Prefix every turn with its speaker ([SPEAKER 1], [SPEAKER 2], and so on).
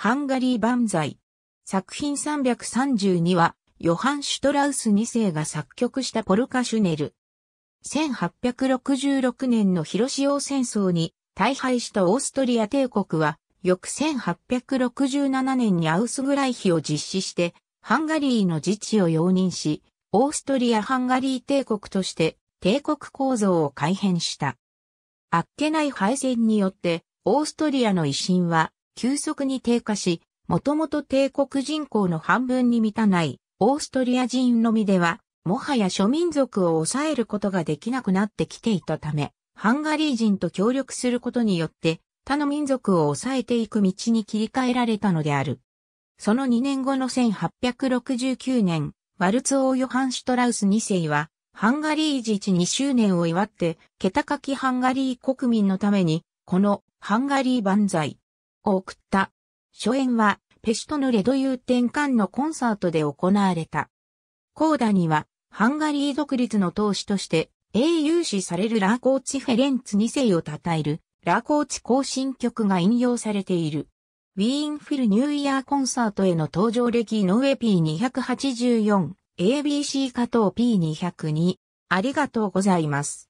[SPEAKER 1] ハンガリー万歳。作品332は、ヨハ
[SPEAKER 2] ン・シュトラウス2世が作曲したポルカ・シュネル。1866年の広潮戦争に大敗したオーストリア帝国は、翌1867年にアウスグライヒを実施して、ハンガリーの自治を容認し、オーストリア・ハンガリー帝国として帝国構造を改変した。あっけない敗戦によって、オーストリアの威信は急速に低下し、もともと帝国人口の半分に満たないオーストリア人のみでは、もはや諸民族を抑えることができなくなってきていたため、ハンガリー人と協力することによって、他の民族を抑えていく道に切り替えられたのである。その2年後の1869年、ワルツ王ヨハン・シュトラウス2世は、ハンガリー自治2周年を祝って、桁書きハンガリー国民のために、このハンガリー万歳、を送った。初演は、ペシュトヌレドいう転換のコンサートで行われた。コーダには、ハンガリー独立の投資として、英雄視されるラーコーチ・フェレンツ2世を称える、ラーコーチ行進曲が引用されている。ウィーンフィルニューイヤーコンサートへの登場歴井上 P284、
[SPEAKER 1] ABC 加藤 P202。ありがとうございます。